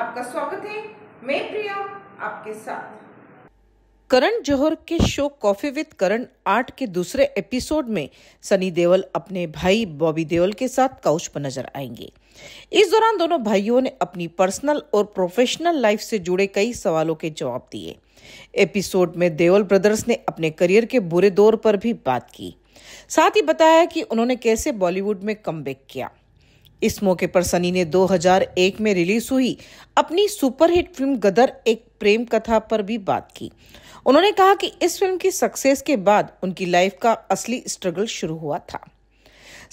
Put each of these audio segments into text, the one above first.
आपका स्वागत है मैं प्रिया आपके साथ करण जौहर के show coffee with Karan eight के दूसरे एपिसोड में सनी देओल अपने भाई बॉबी देओल के साथ काउच पर नजर आएंगे इस दौरान दोनों भाइयों ने अपनी पर्सनल और प्रोफेशनल लाइफ से जुड़े कई सवालों के जवाब दिए एपिसोड में देओल ब्रदर्स ने अपने करियर के बुरे दौर पर भी बात की साथ ही बताया कि उन्होंने कैसे बॉलीवुड में कम किया इस मौके पर सनी ने 2001 में रिलीज हुई अपनी सुपरहिट फिल्म गदर एक प्रेम कथा पर भी बात की उन्होंने कहा कि इस फिल्म की सक्सेस के बाद उनकी लाइफ का असली स्ट्रगल शुरू हुआ था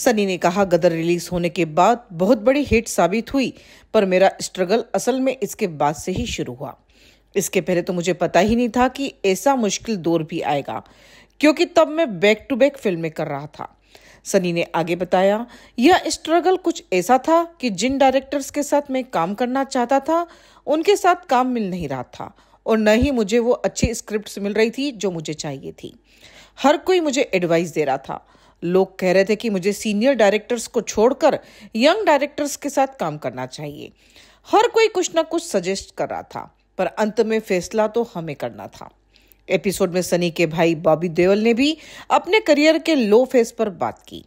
सनी ने कहा गदर रिलीज होने के बाद बहुत बड़ी हिट साबित हुई पर मेरा स्ट्रगल असल में इसके बाद से ही शुरू हुआ इसके पहले तो मुझे पता ही नहीं था कि ऐसा मुश्किल दौर भी आएगा क्योंकि तब मैं बैक टू बैक फिल्में कर रहा था सनी ने आगे बताया यह स्ट्रगल कुछ ऐसा था कि जिन डायरेक्टर्स के साथ मैं काम करना चाहता था उनके साथ काम मिल नहीं रहा था और न ही मुझे वो अच्छी स्क्रिप्ट्स मिल रही थी जो मुझे चाहिए थी हर कोई मुझे एडवाइस दे रहा था लोग कह रहे थे कि मुझे सीनियर डायरेक्टर्स को छोड़कर यंग डायरेक्टर्स के साथ काम करना चाहिए हर कोई कुछ ना कुछ सजेस्ट कर रहा था पर अंत में फैसला तो हमें करना था एपिसोड में सनी के भाई बॉबी देओल ने भी अपने करियर के लो फेज पर बात की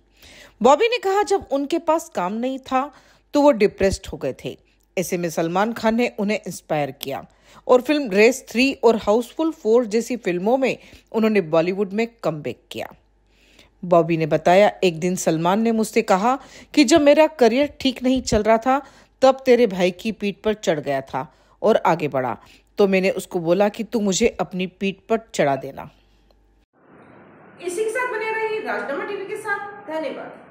बॉबी ने कहा जब उनके पास काम नहीं था तो वो डिप्रेस्ड हो गए थे ऐसे में सलमान खान ने उन्हें इंस्पायर किया और फिल्म रेस थ्री और हाउसफुल फोर जैसी फिल्मों में उन्होंने बॉलीवुड में कम किया बॉबी ने बताया एक दिन सलमान ने मुझसे कहा कि जब मेरा करियर ठीक नहीं चल रहा था तब तेरे भाई की पीठ पर चढ़ गया था और आगे बढ़ा तो मैंने उसको बोला कि तू मुझे अपनी पीठ पर चढ़ा देना इसी के साथ बने रहिए राजनामा टीवी के साथ धन्यवाद